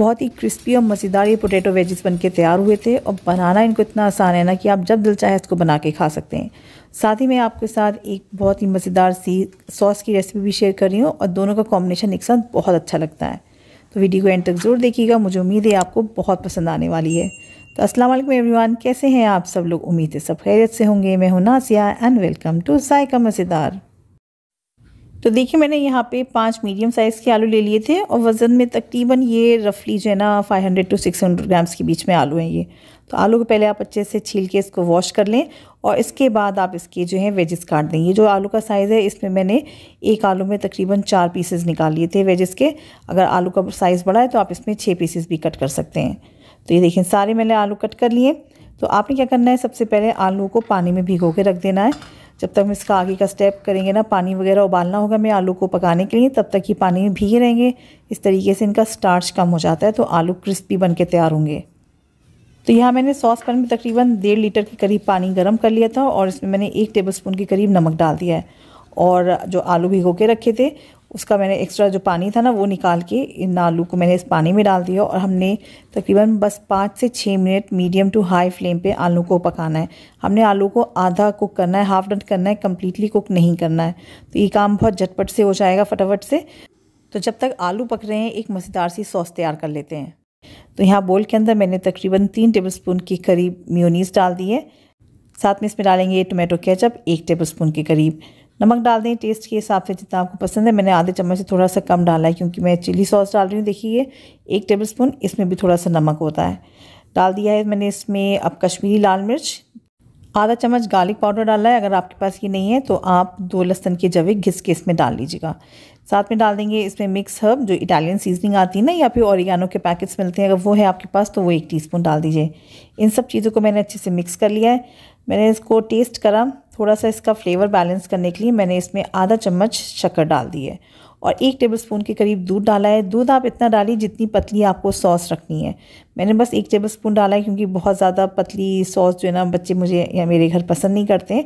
बहुत ही क्रिस्पी और मज़ेदार ये पोटैटो वेजेस बन के तैयार हुए थे और बनाना इनको इतना आसान है ना कि आप जब दिल चाहे इसको बना के खा सकते हैं साथ ही मैं आपके साथ एक बहुत ही मज़ेदार सी सॉस की रेसिपी भी शेयर कर रही हूँ और दोनों का कॉम्बिनेशन एक साथ बहुत अच्छा लगता है तो वीडियो को एंड तक ज़रूर देखिएगा मुझे उम्मीद है आपको बहुत पसंद आने वाली है तो अस्सलाम वालेकुम एवरीवन कैसे हैं आप सब लोग उम्मीद है सब खैरियत से होंगे मैं हूँ Nasia and welcome to Zaika मज़ेदार तो देखिए मैंने यहाँ पे पांच मीडियम साइज़ के आलू ले लिए थे और वज़न में तकरीबन ये रफली जो है ना five hundred to six hundred grams के बीच में आलू हैं ये तो आलू को पहले आप अच्छे से छील के इसको वॉश कर लें और इसके बाद आप इसके जो है वेजेस काट दें ये जो आलू का साइज़ है इसमें मैंने एक आलू में तकरीबन चार पीसेस निकाल लिए थे वेजेस के अगर आलू का साइज़ बड़ा है तो आप इसमें छः पीसेस भी कट कर सकते हैं तो ये देखें सारे मैंने आलू कट कर लिए तो आपने क्या करना है सबसे पहले आलू को पानी में भिगो के रख देना है जब तक हम इसका आगे का स्टेप करेंगे ना पानी वगैरह उबालना होगा मैं आलू को पकाने के लिए तब तक ये पानी में भीगे रहेंगे इस तरीके से इनका स्टार्च कम हो जाता है तो आलू क्रिस्पी बन के तैयार होंगे तो यहाँ मैंने सॉस पैन में तकरीबन डेढ़ लीटर के करीब पानी गर्म कर लिया था और इसमें मैंने एक टेबल स्पून के करीब नमक डाल दिया है और जो आलू भिगो के रखे थे उसका मैंने एक्स्ट्रा जो पानी था ना वो निकाल के इन आलू को मैंने इस पानी में डाल दिया और हमने तकरीबन बस पाँच से छः minute medium to high flame पे आलू को पकाना है हमने आलू को आधा कुक करना है हाफ डन करना है कम्प्लीटली कुक नहीं करना है तो ये काम बहुत झटपट से हो जाएगा फटाफट से तो जब तक आलू पक रहे हैं एक मज़ेदार सी सॉस तैयार कर लेते हैं तो यहाँ बोल के अंदर मैंने तकरीबन तीन स्पून के करीब म्योनीस डाल दी है साथ में इसमें डालेंगे टोमेटो केचप एक स्पून के करीब नमक डाल दें टेस्ट के हिसाब से जितना आपको पसंद है मैंने आधे चम्मच से थोड़ा सा कम डाला है क्योंकि मैं चिली सॉस डाल रही हूँ देखिए एक टेबल स्पून इसमें भी थोड़ा सा नमक होता है डाल दिया है मैंने इसमें अब कश्मीरी लाल मिर्च आधा चम्मच गार्लिक पाउडर डाला है अगर आपके पास ये नहीं है तो आप दो लहसन के जवे घिस के इसमें डाल लीजिएगा साथ में डाल देंगे इसमें मिक्स हर्ब जो इटालियन सीजनिंग आती है ना या फिर औरिगानो के पैकेट्स मिलते हैं अगर वो है आपके पास तो वो एक टीस्पून डाल दीजिए इन सब चीज़ों को मैंने अच्छे से मिक्स कर लिया है मैंने इसको टेस्ट करा थोड़ा सा इसका फ्लेवर बैलेंस करने के लिए मैंने इसमें आधा चम्मच शक्कर डाल दी है और एक टेबल स्पून के करीब दूध डाला है दूध आप इतना डालिए जितनी पतली आपको सॉस रखनी है मैंने बस एक टेबल स्पून डाला है क्योंकि बहुत ज़्यादा पतली सॉस जो है ना बच्चे मुझे या मेरे घर पसंद नहीं करते हैं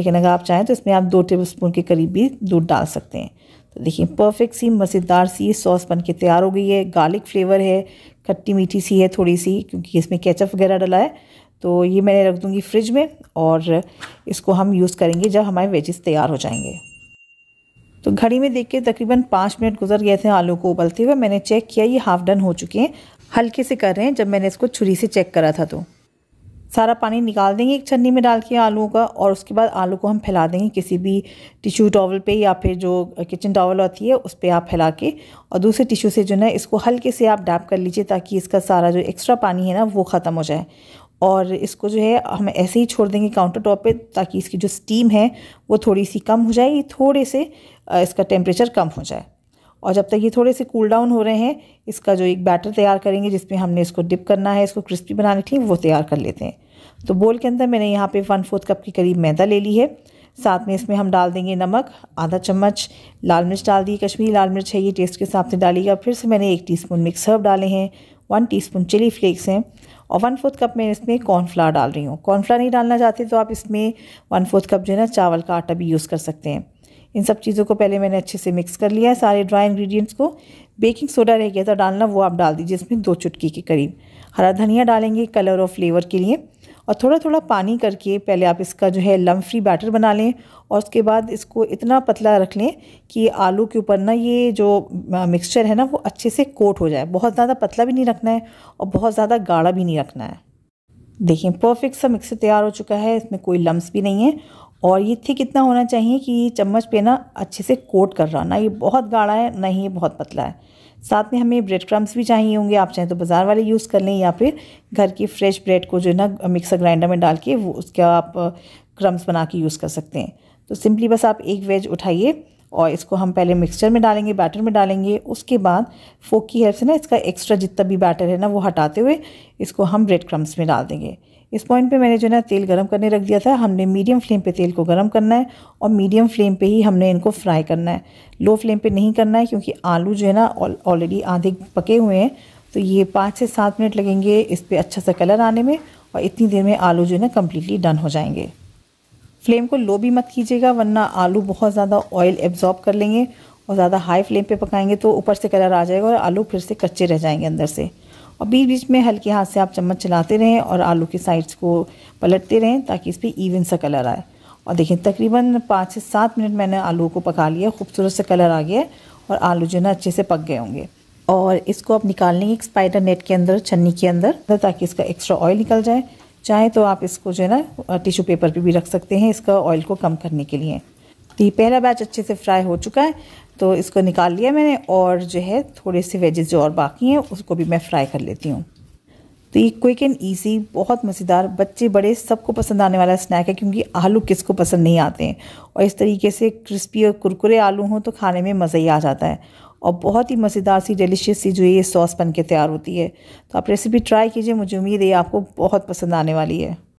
लेकिन अगर आप चाहें तो इसमें आप दो टेबल स्पून के करीब भी दूध डाल सकते हैं तो देखिए परफेक्ट सी मज़ेदार सी सॉस बन के तैयार हो गई है गार्लिक फ्लेवर है खट्टी मीठी सी है थोड़ी सी क्योंकि इसमें केचप वगैरह डला है तो ये मैंने रख दूँगी फ्रिज में और इसको हम यूज़ करेंगे जब हमारे वेजेस तैयार हो जाएंगे तो घड़ी में देख के तकरीबन पाँच मिनट गुजर गए थे आलू को उबलते हुए मैंने चेक किया ये हाफ़ डन हो चुके हैं हल्के से कर रहे हैं जब मैंने इसको छुरी से चेक करा था तो सारा पानी निकाल देंगे एक छन्नी में डाल के आलूओं का और उसके बाद आलू को हम फैला देंगे किसी भी टिश्यू टॉवल पे या फिर जो किचन टॉवल होती है उस पर आप फैला के और दूसरे टिश्यू से जो है इसको हल्के से आप डैप कर लीजिए ताकि इसका सारा जो एक्स्ट्रा पानी है ना वो ख़त्म हो जाए और इसको जो है हम ऐसे ही छोड़ देंगे काउंटर टॉप पर ताकि इसकी जो स्टीम है वो थोड़ी सी कम हो जाए थोड़े से इसका टेम्परेचर कम हो जाए और जब तक ये थोड़े से कूल डाउन हो रहे हैं इसका जो एक बैटर तैयार करेंगे जिसमें हमने इसको डिप करना है इसको क्रिस्पी बनाने के लिए वो तैयार कर लेते हैं तो बोल के अंदर मैंने यहाँ पे वन फोर्थ कप के करीब मैदा ले ली है साथ में इसमें हम डाल देंगे नमक आधा चम्मच लाल मिर्च डाल दी कश्मीरी लाल मिर्च है ये टेस्ट के हिसाब से डालिएगा फिर से मैंने एक स्पून मिक्स हर्ब डाले हैं one teaspoon chilli flakes हैं और वन फोर्थ कप मैं इसमें कॉर्नफ्लावर डाल रही हूँ कॉर्नफ्लावर नहीं डालना चाहते तो आप इसमें वन फोर्थ कप जो है ना चावल का आटा भी यूज़ कर सकते हैं इन सब चीज़ों को पहले मैंने अच्छे से मिक्स कर लिया है सारे ड्राई इंग्रेडिएंट्स को बेकिंग सोडा रह गया था डालना वो आप डाल दीजिए इसमें दो चुटकी के करीब हरा धनिया डालेंगे कलर और फ्लेवर के लिए और थोड़ा थोड़ा पानी करके पहले आप इसका जो है लम फ्री बैटर बना लें और उसके बाद इसको इतना पतला रख लें कि आलू के ऊपर ना ये जो मिक्सचर है ना वो अच्छे से कोट हो जाए बहुत ज़्यादा पतला भी नहीं रखना है और बहुत ज़्यादा गाढ़ा भी नहीं रखना है देखिए परफेक्ट सा मिक्सर तैयार हो चुका है इसमें कोई लम्स भी नहीं है और ये थिक इतना होना चाहिए कि चम्मच पे ना अच्छे से कोट कर रहा ना ये बहुत गाढ़ा है ना ही ये बहुत पतला है साथ में हमें ब्रेड क्रम्स भी चाहिए होंगे आप चाहें तो बाज़ार वाले यूज़ कर लें या फिर घर की फ्रेश ब्रेड को जो है ना मिक्सर ग्राइंडर में डाल के वो उसका आप क्रम्स बना के यूज़ कर सकते हैं तो सिंपली बस आप एक वेज उठाइए और इसको हम पहले मिक्सचर में डालेंगे बैटर में डालेंगे उसके बाद फोक की हेल्प से ना इसका एक्स्ट्रा जितना भी बैटर है ना वो हटाते हुए इसको हम ब्रेड क्रम्स में डाल देंगे इस पॉइंट पे मैंने जो ना तेल गरम करने रख दिया था हमने मीडियम फ्लेम पे तेल को गरम करना है और मीडियम फ्लेम पे ही हमने इनको फ्राई करना है लो फ्लेम पे नहीं करना है क्योंकि आलू जो है ना ऑलरेडी आधे पके हुए हैं तो ये पाँच से सात मिनट लगेंगे इस पर अच्छा सा कलर आने में और इतनी देर में आलू जो है ना कम्प्लीटली डन हो जाएंगे फ्लेम को लो भी मत कीजिएगा वरना आलू बहुत ज़्यादा ऑयल एब्जॉर्ब कर लेंगे और ज़्यादा हाई फ्लेम पे पकाएंगे तो ऊपर से कलर आ जाएगा और आलू फिर से कच्चे रह जाएंगे अंदर से और बीच बीच में हल्के हाथ से आप चम्मच चलाते रहें और आलू के साइड्स को पलटते रहें ताकि इस पर ईवन सा कलर आए और देखिए तकरीबन पाँच से सात मिनट मैंने आलू को पका लिया खूबसूरत से कलर आ गया और आलू जो है ना अच्छे से पक गए होंगे और इसको आप निकाल लेंगे एक स्पाइडर नेट के अंदर छन्नी के अंदर ताकि इसका एक्स्ट्रा ऑयल निकल जाए चाहे तो आप इसको जो है ना टिश्यू पेपर पे भी रख सकते हैं इसका ऑयल को कम करने के लिए तो ये पहला बैच अच्छे से फ्राई हो चुका है तो इसको निकाल लिया मैंने और जो है थोड़े से वेजेस जो और बाकी हैं उसको भी मैं फ्राई कर लेती हूँ तो ये क्विक एंड ईजी बहुत मज़ेदार बच्चे बड़े सबको पसंद आने वाला स्नैक है क्योंकि आलू किसको पसंद नहीं आते हैं और इस तरीके से क्रिस्पी और कुरकुरे आलू हों तो खाने में मज़ा ही आ जाता है और बहुत ही मज़ेदार सी डिलीशियस सी जो ये सॉस बन के तैयार होती है तो आप रेसिपी ट्राई कीजिए मुझे उम्मीद है आपको बहुत पसंद आने वाली है